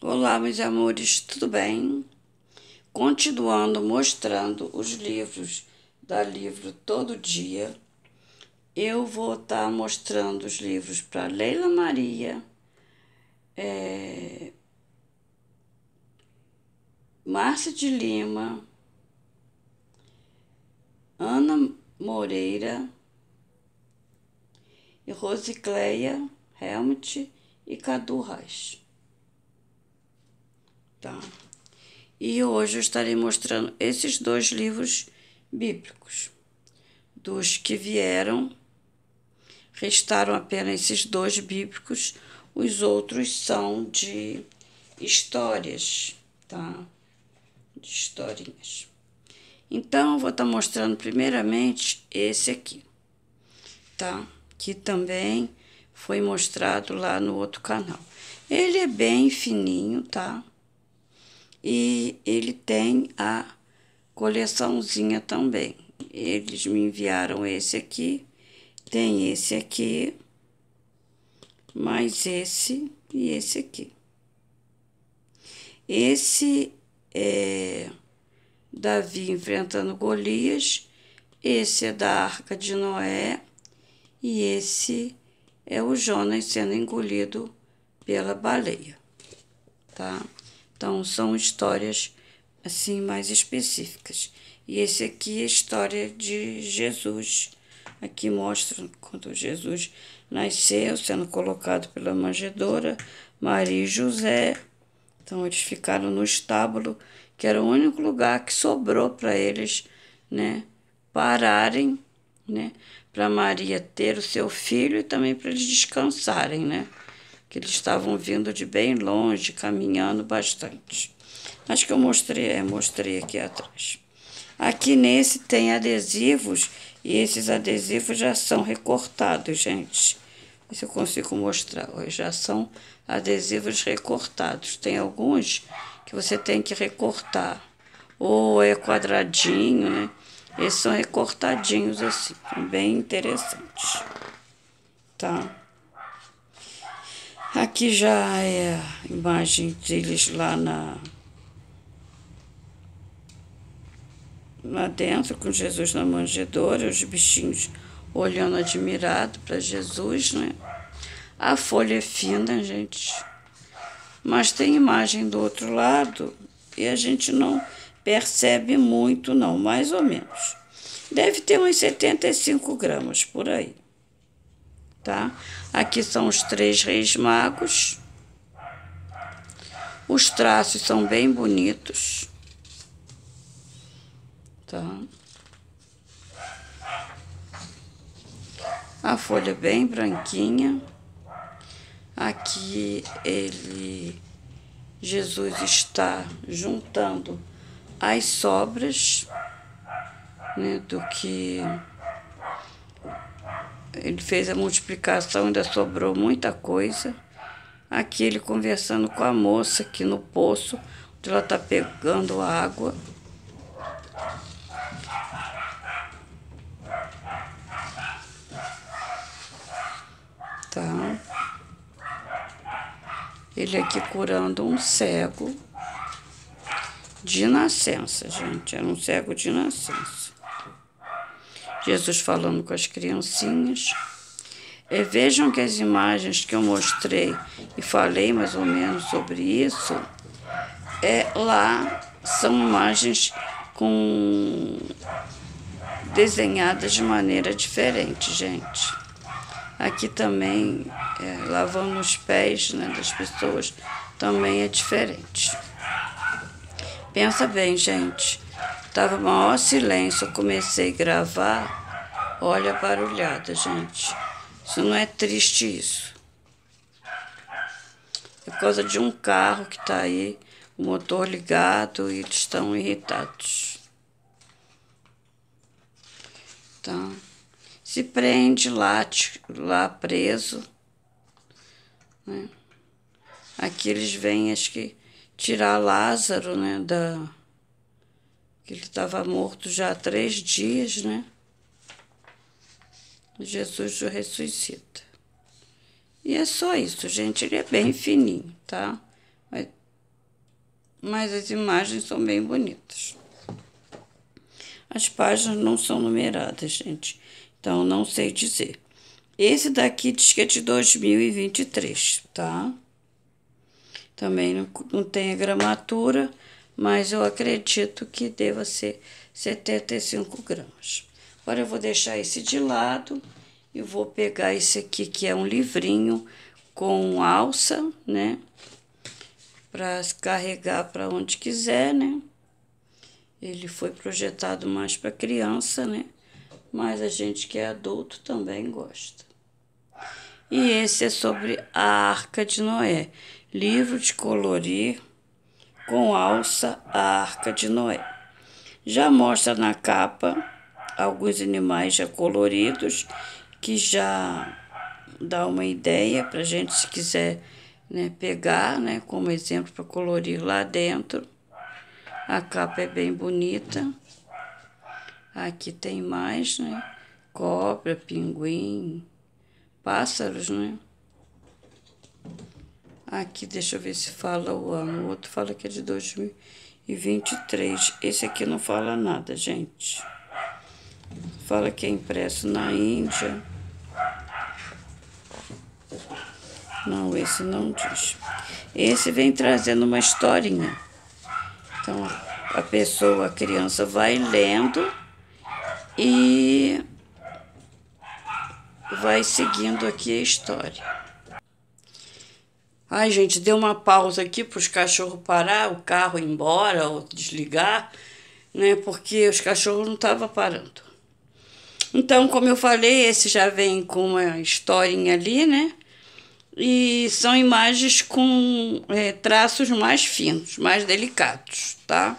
Olá, meus amores, tudo bem? Continuando mostrando os livros da Livro Todo Dia, eu vou estar tá mostrando os livros para Leila Maria, é, Márcia de Lima, Ana Moreira e Rosicléia Helmut e Cadu Reis. Tá? E hoje eu estarei mostrando esses dois livros bíblicos. Dos que vieram, restaram apenas esses dois bíblicos, os outros são de histórias, tá? De historinhas. Então, eu vou estar tá mostrando primeiramente esse aqui, tá? Que também foi mostrado lá no outro canal. Ele é bem fininho, tá? e ele tem a coleçãozinha também. Eles me enviaram esse aqui, tem esse aqui, mais esse e esse aqui. Esse é Davi enfrentando Golias, esse é da Arca de Noé e esse é o Jonas sendo engolido pela baleia, tá? Então, são histórias assim mais específicas. E esse aqui é a história de Jesus. Aqui mostra quando Jesus nasceu, sendo colocado pela manjedoura, Maria e José. Então, eles ficaram no estábulo, que era o único lugar que sobrou para eles, né, pararem, né, para Maria ter o seu filho e também para eles descansarem, né? que eles estavam vindo de bem longe, caminhando bastante. Acho que eu mostrei, é, mostrei aqui atrás. Aqui nesse tem adesivos e esses adesivos já são recortados, gente. Se eu consigo mostrar, já são adesivos recortados. Tem alguns que você tem que recortar. Ou é quadradinho, né? Esses são recortadinhos assim, bem interessantes. Tá? Aqui já é a imagem deles lá na lá dentro com Jesus na manjedoura, os bichinhos olhando admirado para Jesus, né? A folha é fina, gente. Mas tem imagem do outro lado e a gente não percebe muito, não, mais ou menos. Deve ter uns 75 gramas por aí tá? Aqui são os três reis magos. Os traços são bem bonitos. Tá? A folha bem branquinha. Aqui ele Jesus está juntando as sobras né, do que ele fez a multiplicação, ainda sobrou muita coisa. Aqui ele conversando com a moça aqui no poço, onde ela tá pegando água. Tá. Ele aqui curando um cego de nascença, gente. Era um cego de nascença. Jesus falando com as criancinhas. É, vejam que as imagens que eu mostrei e falei mais ou menos sobre isso, é, lá são imagens com desenhadas de maneira diferente, gente. Aqui também, é, lavando os pés né, das pessoas, também é diferente. Pensa bem, gente. Tava maior silêncio. Eu comecei a gravar. Olha a barulhada, gente. Isso não é triste isso. É por causa de um carro que tá aí, o motor ligado, e eles estão irritados. Então, se prende lá, lá preso. Né? Aqui eles vêm, acho que, tirar Lázaro, né, da que ele estava morto já há três dias, né? Jesus o ressuscita. E é só isso, gente. Ele é bem fininho, tá? Mas, mas as imagens são bem bonitas. As páginas não são numeradas, gente. Então, não sei dizer. Esse daqui diz que é de 2023, tá? Também não, não tem a gramatura mas eu acredito que deva ser 75 gramas. Agora eu vou deixar esse de lado e vou pegar esse aqui que é um livrinho com alça, né? Para carregar para onde quiser, né? Ele foi projetado mais para criança, né? Mas a gente que é adulto também gosta. E esse é sobre a Arca de Noé, livro de colorir com alça a arca de Noé. Já mostra na capa alguns animais já coloridos, que já dá uma ideia para a gente, se quiser né, pegar né, como exemplo para colorir lá dentro. A capa é bem bonita. Aqui tem mais, né? Cobra, pinguim, pássaros, né? Aqui, deixa eu ver se fala o ano. O outro fala que é de 2023. Esse aqui não fala nada, gente. Fala que é impresso na Índia. Não, esse não diz. Esse vem trazendo uma historinha. Então, a pessoa, a criança vai lendo e vai seguindo aqui a história. Ai, gente, deu uma pausa aqui para os cachorros parar, o carro ir embora ou desligar, né? Porque os cachorros não estavam parando. Então, como eu falei, esse já vem com uma historinha ali, né? E são imagens com é, traços mais finos, mais delicados, tá?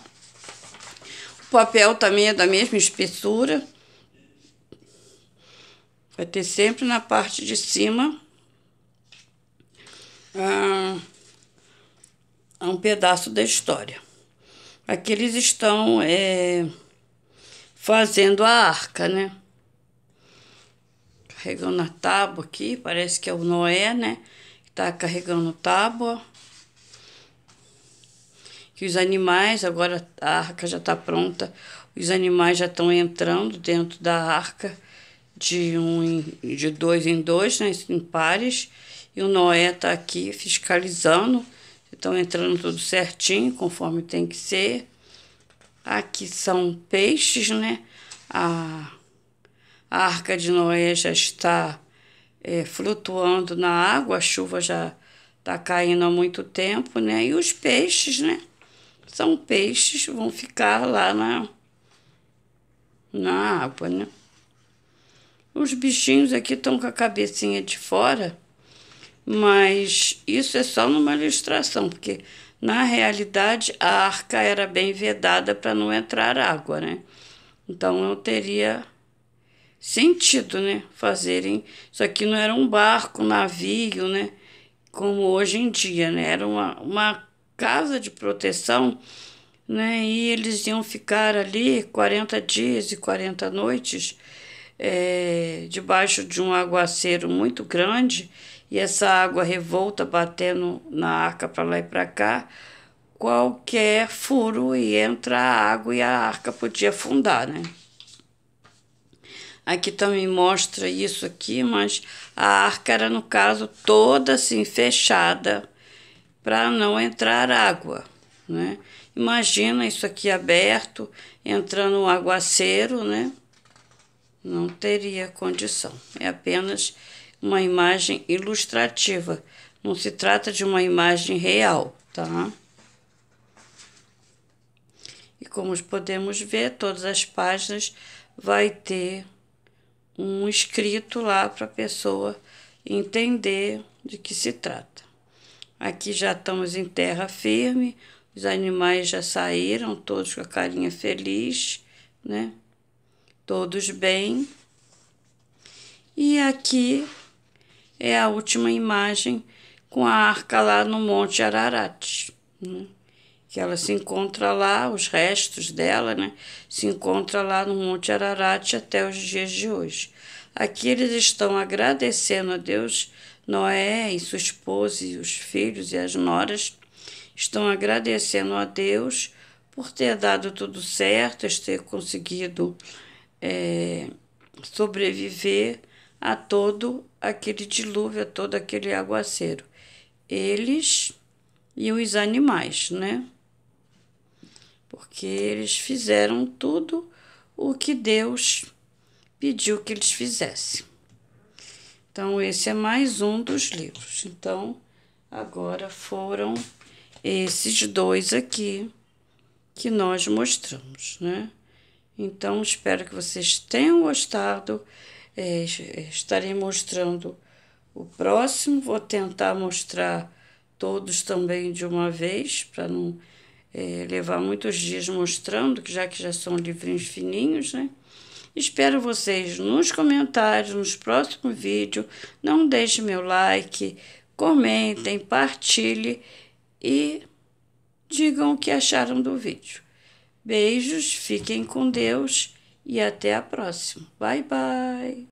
O papel também é da mesma espessura. Vai ter sempre na parte de cima a, ah, um pedaço da história. Aqui eles estão é, fazendo a arca, né? Carregando a tábua aqui, parece que é o Noé, né? Que tá carregando tábua. Que os animais, agora a arca já está pronta, os animais já estão entrando dentro da arca de um de dois em dois, né? Em pares e o Noé está aqui fiscalizando, estão entrando tudo certinho, conforme tem que ser. Aqui são peixes, né? A, a arca de Noé já está é, flutuando na água, a chuva já está caindo há muito tempo, né? E os peixes, né? São peixes, vão ficar lá na, na água, né? Os bichinhos aqui estão com a cabecinha de fora. Mas isso é só numa ilustração, porque na realidade a arca era bem vedada para não entrar água, né? Então não teria sentido, né, fazerem isso aqui não era um barco, navio, né, como hoje em dia, né? Era uma, uma casa de proteção, né? E eles iam ficar ali 40 dias e 40 noites é, debaixo de um aguaceiro muito grande e essa água revolta batendo na arca para lá e para cá, qualquer furo e entra a água e a arca podia afundar, né? Aqui também mostra isso aqui, mas a arca era, no caso, toda assim, fechada para não entrar água, né? Imagina isso aqui aberto, entrando um aguaceiro, né? Não teria condição. É apenas uma imagem ilustrativa, não se trata de uma imagem real, tá? E como podemos ver, todas as páginas vai ter um escrito lá para a pessoa entender de que se trata. Aqui já estamos em terra firme, os animais já saíram, todos com a carinha feliz, né? Todos bem. E aqui é a última imagem com a arca lá no Monte Ararat, né? que ela se encontra lá, os restos dela, né? se encontra lá no Monte Ararat até os dias de hoje. Aqui eles estão agradecendo a Deus, Noé e sua esposa e os filhos e as noras estão agradecendo a Deus por ter dado tudo certo, ter conseguido é, sobreviver a todo aquele dilúvio, a todo aquele aguaceiro. Eles e os animais, né? Porque eles fizeram tudo o que Deus pediu que eles fizessem. Então, esse é mais um dos livros. Então, agora foram esses dois aqui que nós mostramos, né? Então, espero que vocês tenham gostado. É, estarei mostrando o próximo. Vou tentar mostrar todos também de uma vez, para não é, levar muitos dias mostrando, já que já são livrinhos fininhos, né? Espero vocês nos comentários, nos próximos vídeos. Não deixe meu like, comentem, partilhe e digam o que acharam do vídeo. Beijos, fiquem com Deus e até a próxima. Bye, bye!